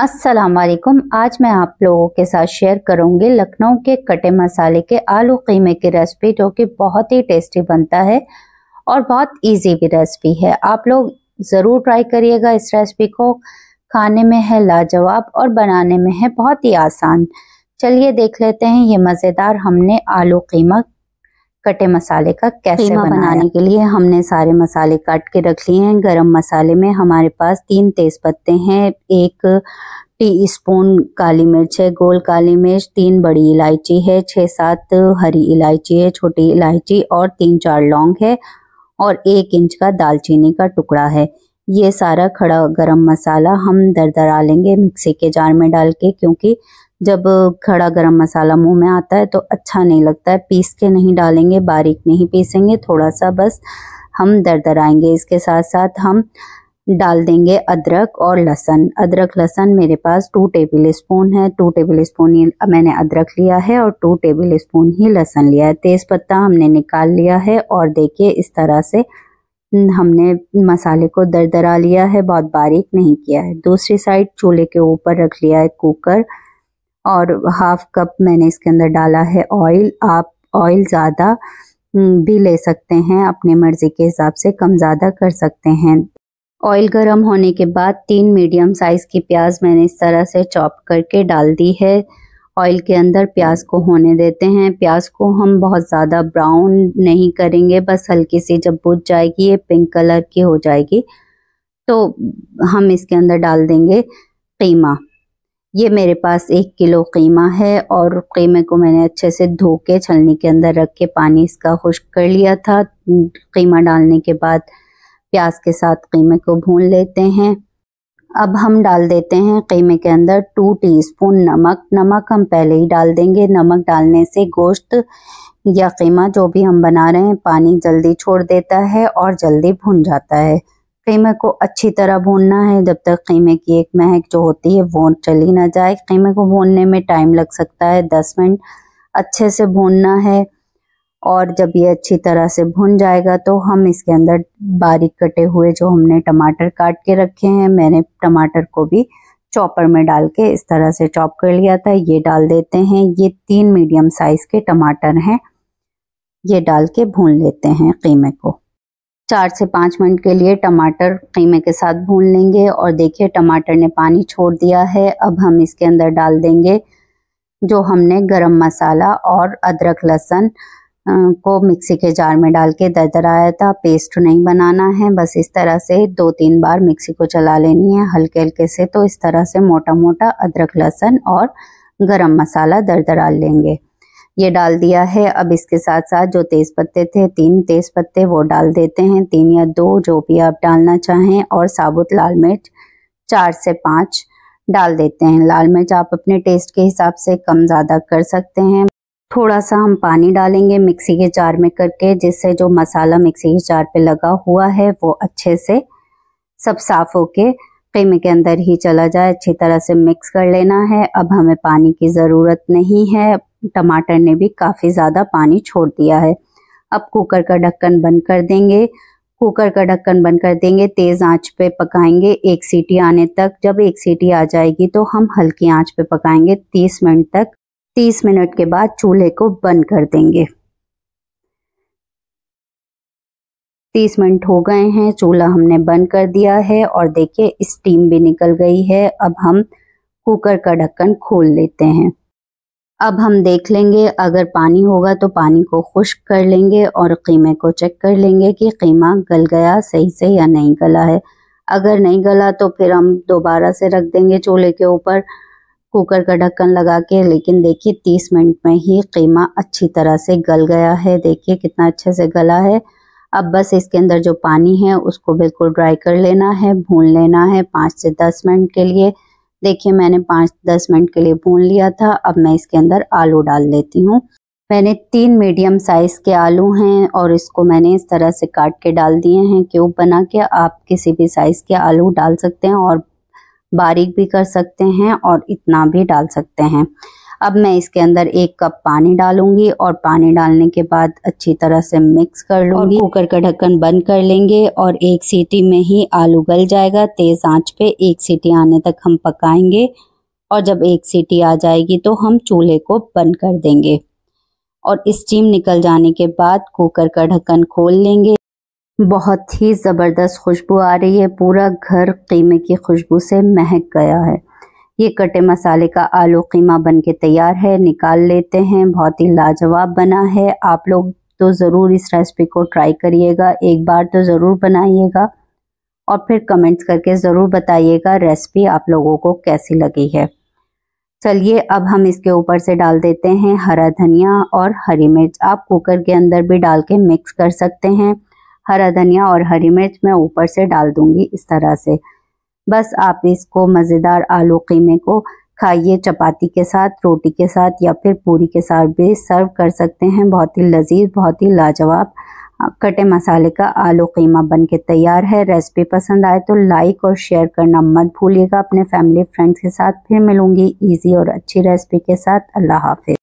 असलकुम आज मैं आप लोगों के साथ शेयर करूंगी लखनऊ के कटे मसाले के आलू कीमे की रेसिपी जो कि बहुत ही टेस्टी बनता है और बहुत इजी भी रेसिपी है आप लोग ज़रूर ट्राई करिएगा इस रेसिपी को खाने में है लाजवाब और बनाने में है बहुत ही आसान चलिए देख लेते हैं ये मज़ेदार हमने आलू कीमा कटे मसाले का कैसे बनाने, के लिए हमने सारे मसाले काट के रख लिए हैं गरम मसाले में हमारे पास तीन तेज पत्ते हैं एक टी स्पून काली मिर्च है गोल काली मिर्च तीन बड़ी इलायची है छः सात हरी इलायची है छोटी इलायची और तीन चार लौंग है और एक इंच का दालचीनी का टुकड़ा है ये सारा खड़ा गरम मसाला हम दर दरा लेंगे मिक्सी के जार में डाल के क्योंकि जब खड़ा गरम मसाला मुंह में आता है तो अच्छा नहीं लगता है पीस के नहीं डालेंगे बारीक नहीं पीसेंगे थोड़ा सा बस हम आएंगे इसके साथ साथ हम डाल देंगे अदरक और लहसन अदरक लहसन मेरे पास टू टेबल स्पून है टू टेबल स्पून ही मैंने अदरक लिया है और टू टेबल स्पून ही लहसन लिया है तेज़ पत्ता हमने निकाल लिया है और देखिए इस तरह से हमने मसाले को दरा लिया है बहुत बारीक नहीं किया है दूसरी साइड चूल्हे के ऊपर रख लिया है कुकर और हाफ कप मैंने इसके अंदर डाला है ऑयल आप ऑयल ज़्यादा हम्म, भी ले सकते हैं अपनी मर्ज़ी के हिसाब से कम ज़्यादा कर सकते हैं ऑयल गर्म होने के बाद तीन मीडियम साइज़ की प्याज मैंने इस तरह से चॉप करके डाल दी है ऑयल के अंदर प्याज को होने देते हैं प्याज को हम बहुत ज़्यादा ब्राउन नहीं करेंगे बस हल्की सी जब बुझ जाएगी ये पिंक कलर की हो जाएगी तो हम इसके अंदर डाल देंगे कीमा ये मेरे पास एक किलो कीमा है और कीमे को मैंने अच्छे से धो के छलनी के अंदर रख के पानी इसका खुश्क कर लिया था कीमा डालने के बाद प्याज के साथ कीमे को भून लेते हैं अब हम डाल देते हैं कीमे के अंदर टू टीस्पून नमक नमक हम पहले ही डाल देंगे नमक डालने से गोश्त या कीमा जो भी हम बना रहे हैं पानी जल्दी छोड़ देता है और जल्दी भून जाता है कीमे को अच्छी तरह भूनना है जब तक कीमे की एक महक जो होती है वो चली ना जाए कीमे को भूनने में टाइम लग सकता है दस मिनट अच्छे से भूनना है और जब ये अच्छी तरह से भुन जाएगा तो हम इसके अंदर बारीक कटे हुए जो हमने टमाटर काट के रखे हैं मैंने टमाटर को भी चॉपर में डाल के इस तरह से चॉप कर लिया था ये डाल देते हैं ये तीन मीडियम साइज़ के टमाटर हैं ये डाल के भून लेते हैं कीमे को चार से पाँच मिनट के लिए टमाटर कीमे के साथ भून लेंगे और देखिए टमाटर ने पानी छोड़ दिया है अब हम इसके अंदर डाल देंगे जो हमने गरम मसाला और अदरक लहसन को मिक्सी के जार में डाल के दरदराया था पेस्ट नहीं बनाना है बस इस तरह से दो तीन बार मिक्सी को चला लेनी है हल्के हल्के से तो इस तरह से मोटा मोटा अदरक लहसन और गरम मसाला दरदरा लेंगे ये डाल दिया है अब इसके साथ साथ जो तेज पत्ते थे तीन तेज पत्ते वो डाल देते हैं तीन या दो जो भी आप डालना चाहें और साबुत लाल मिर्च चार से पाँच डाल देते हैं लाल मिर्च आप अपने टेस्ट के हिसाब से कम ज़्यादा कर सकते हैं थोड़ा सा हम पानी डालेंगे मिक्सी के जार में करके जिससे जो मसाला मिक्सी के जार पे लगा हुआ है वो अच्छे से सब साफ होके कीमे के अंदर ही चला जाए अच्छी तरह से मिक्स कर लेना है अब हमें पानी की ज़रूरत नहीं है टमाटर ने भी काफ़ी ज़्यादा पानी छोड़ दिया है अब कुकर का ढक्कन बंद कर देंगे कुकर का ढक्कन बंद कर देंगे तेज़ आंच पे पकाएंगे एक सीटी आने तक जब एक सीटी आ जाएगी तो हम हल्की आंच पे पकाएंगे तीस मिनट तक तीस मिनट के बाद चूल्हे को बंद कर देंगे तीस मिनट हो गए हैं चूल्हा हमने बंद कर दिया है और देखिए स्टीम भी निकल गई है अब हम कुकर का ढक्कन खोल लेते हैं अब हम देख लेंगे अगर पानी होगा तो पानी को खुश्क कर लेंगे और कीमे को चेक कर लेंगे कि कीमा गल गया सही से या नहीं गला है अगर नहीं गला तो फिर हम दोबारा से रख देंगे चूल्हे के ऊपर कुकर का ढक्कन लगा के लेकिन देखिए तीस मिनट में ही कीमा अच्छी तरह से गल गया है देखिए कितना अच्छे से गला है अब बस इसके अंदर जो पानी है उसको बिल्कुल ड्राई कर लेना है भून लेना है पाँच से दस मिनट के लिए देखिए मैंने पाँच दस मिनट के लिए भून लिया था अब मैं इसके अंदर आलू डाल देती हूँ मैंने तीन मीडियम साइज़ के आलू हैं और इसको मैंने इस तरह से काट के डाल दिए हैं क्यूब बना के आप किसी भी साइज़ के आलू डाल सकते हैं और बारीक भी कर सकते हैं और इतना भी डाल सकते हैं अब मैं इसके अंदर एक कप पानी डालूंगी और पानी डालने के बाद अच्छी तरह से मिक्स कर लूंगी कुकर का ढक्कन बंद कर लेंगे और एक सीटी में ही आलू गल जाएगा तेज आंच पे एक सीटी आने तक हम पकाएंगे और जब एक सीटी आ जाएगी तो हम चूल्हे को बंद कर देंगे और स्टीम निकल जाने के बाद कुकर का ढक्कन खोल लेंगे बहुत ही ज़बरदस्त खुशबू आ रही है पूरा घर कीमे की खुशबू से महक गया है ये कटे मसाले का आलू कीमा बन के तैयार है निकाल लेते हैं बहुत ही लाजवाब बना है आप लोग तो ज़रूर इस रेसिपी को ट्राई करिएगा एक बार तो ज़रूर बनाइएगा और फिर कमेंट्स करके ज़रूर बताइएगा रेसिपी आप लोगों को कैसी लगी है चलिए अब हम इसके ऊपर से डाल देते हैं हरा धनिया और हरी मिर्च आप कुकर के अंदर भी डाल के मिक्स कर सकते हैं हरा धनिया और हरी मिर्च मैं ऊपर से डाल दूंगी इस तरह से बस आप इसको मज़ेदार आलू कीमे को खाइए चपाती के साथ रोटी के साथ या फिर पूरी के साथ भी सर्व कर सकते हैं बहुत ही लजीज बहुत ही लाजवाब कटे हाँ, मसाले का आलू कीमा बन के तैयार है रेसिपी पसंद आए तो लाइक और शेयर करना मत भूलिएगा अपने फैमिली फ्रेंड्स के साथ फिर मिलूंगी इजी और अच्छी रेसिपी के साथ अल्लाह हाफि